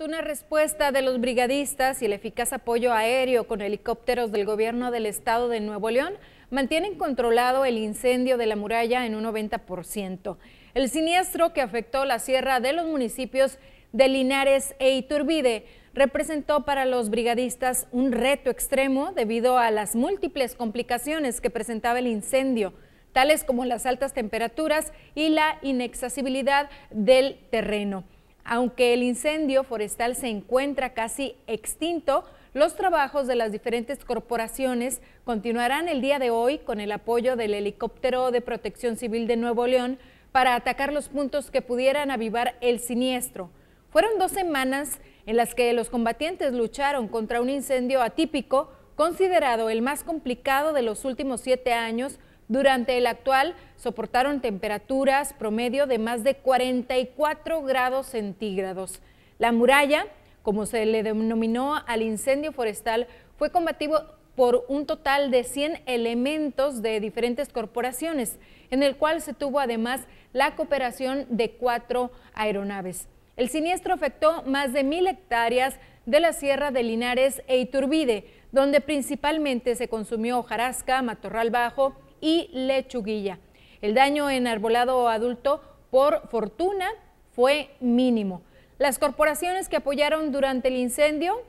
Una respuesta de los brigadistas y el eficaz apoyo aéreo con helicópteros del gobierno del estado de Nuevo León mantienen controlado el incendio de la muralla en un 90%. El siniestro que afectó la sierra de los municipios de Linares e Iturbide representó para los brigadistas un reto extremo debido a las múltiples complicaciones que presentaba el incendio, tales como las altas temperaturas y la inaccesibilidad del terreno. Aunque el incendio forestal se encuentra casi extinto, los trabajos de las diferentes corporaciones continuarán el día de hoy con el apoyo del helicóptero de protección civil de Nuevo León para atacar los puntos que pudieran avivar el siniestro. Fueron dos semanas en las que los combatientes lucharon contra un incendio atípico, considerado el más complicado de los últimos siete años, durante el actual soportaron temperaturas promedio de más de 44 grados centígrados. La muralla, como se le denominó al incendio forestal, fue combatido por un total de 100 elementos de diferentes corporaciones, en el cual se tuvo además la cooperación de cuatro aeronaves. El siniestro afectó más de mil hectáreas de la Sierra de Linares e Iturbide, donde principalmente se consumió hojarasca, matorral bajo, y lechuguilla. El daño en arbolado adulto, por fortuna, fue mínimo. Las corporaciones que apoyaron durante el incendio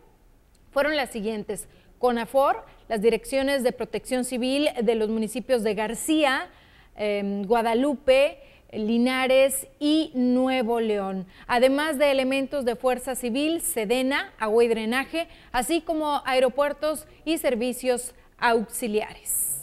fueron las siguientes. CONAFOR, las direcciones de protección civil de los municipios de García, em, Guadalupe, Linares y Nuevo León, además de elementos de Fuerza Civil, Sedena, Agua y Drenaje, así como aeropuertos y servicios auxiliares.